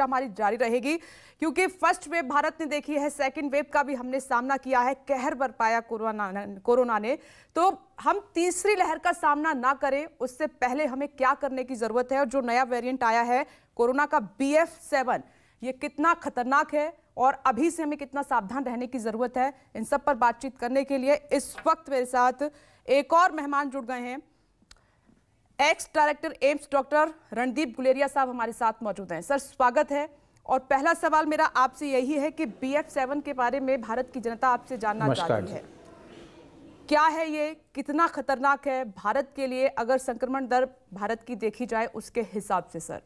हमारी जारी रहेगी क्योंकि फर्स्ट वेव भारत ने देखी है सेकंड वेव का भी हमने सामना किया है कहर बर कोरोना कोरोना ने तो हम तीसरी लहर का सामना ना करें उससे पहले हमें क्या करने की ज़रूरत है और जो नया वेरिएंट आया है कोरोना का बी एफ सेवन ये कितना खतरनाक है और अभी से हमें कितना सावधान रहने की ज़रूरत है इन सब पर बातचीत करने के लिए इस वक्त मेरे साथ एक और मेहमान जुड़ गए हैं ex director AIIMS doctor Randeep Guleria साहब हमारे साथ मौजूद हैं सर स्वागत है और पहला सवाल मेरा आपसे यही है कि बी एफ सेवन के बारे में भारत की जनता आपसे जानना चाहती है क्या है ये कितना खतरनाक है भारत के लिए अगर संक्रमण दर भारत की देखी जाए उसके हिसाब से सर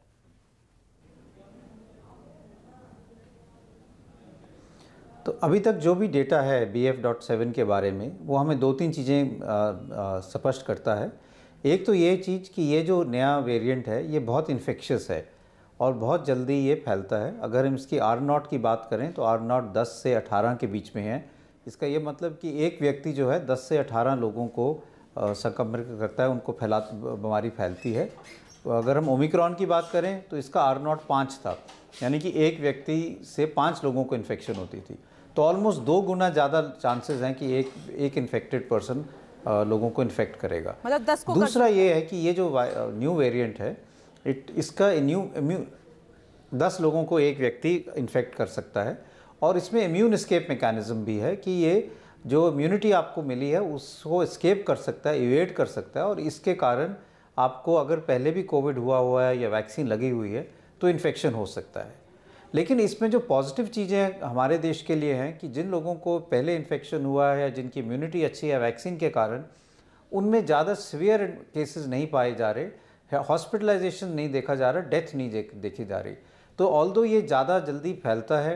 तो अभी तक जो भी डेटा है बी एफ डॉट सेवन के बारे में वो हमें दो तीन चीज़ें स्पष्ट करता है एक तो ये चीज़ कि ये जो नया वेरिएंट है ये बहुत इन्फेक्शस है और बहुत जल्दी ये फैलता है अगर हम इसकी आर नॉट की बात करें तो आर नॉट दस से अठारह के बीच में है इसका ये मतलब कि एक व्यक्ति जो है दस से अठारह लोगों को संक्रमित करता है उनको फैला बीमारी फैलती है तो अगर हम ओमिक्रॉन की बात करें तो इसका आर नॉट पाँच था यानी कि एक व्यक्ति से पाँच लोगों को इन्फेक्शन होती थी तो ऑलमोस्ट दो गुना ज़्यादा चांसेस हैं कि एक एक इन्फेक्टेड पर्सन लोगों को इन्फेक्ट करेगा मतलब दस को दूसरा ये है कि ये जो न्यू वेरिएंट है इट इसका न्यू इम्यू दस लोगों को एक व्यक्ति इन्फेक्ट कर सकता है और इसमें इम्यून स्केप मेकानिज़म भी है कि ये जो इम्यूनिटी आपको मिली है उसको स्केप कर सकता है इवेट कर सकता है और इसके कारण आपको अगर पहले भी कोविड हुआ हुआ है या वैक्सीन लगी हुई है तो इन्फेक्शन हो सकता है लेकिन इसमें जो पॉजिटिव चीज़ें हमारे देश के लिए हैं कि जिन लोगों को पहले इन्फेक्शन हुआ है या जिनकी इम्यूनिटी अच्छी है वैक्सीन के कारण उनमें ज़्यादा सीवियर केसेस नहीं पाए जा रहे हॉस्पिटलाइजेशन नहीं देखा जा रहा डेथ नहीं देख, देखी जा रही तो ऑल दो ये ज़्यादा जल्दी फैलता है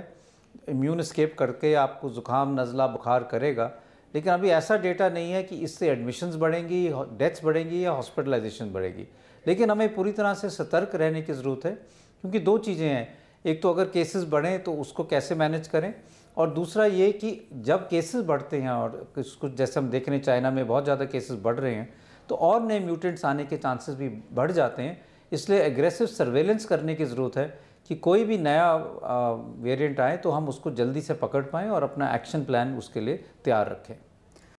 इम्यून स्केप करके आपको ज़ुकाम नज़ला बुखार करेगा लेकिन अभी ऐसा डेटा नहीं है कि इससे एडमिशन्स बढ़ेंगी डेथ्स बढ़ेंगी या हॉस्पिटलाइजेशन बढ़ेगी लेकिन हमें पूरी तरह से सतर्क रहने की ज़रूरत है क्योंकि दो चीज़ें हैं एक तो अगर केसेस बढ़ें तो उसको कैसे मैनेज करें और दूसरा ये कि जब केसेस बढ़ते हैं और कुछ कुछ जैसे हम देख रहे हैं चाइना में बहुत ज़्यादा केसेस बढ़ रहे हैं तो और नए म्यूटेंट्स आने के चांसेस भी बढ़ जाते हैं इसलिए एग्रेसिव सर्वेलेंस करने की ज़रूरत है कि कोई भी नया वेरिएंट आए तो हम उसको जल्दी से पकड़ पाएँ और अपना एक्शन प्लान उसके लिए तैयार रखें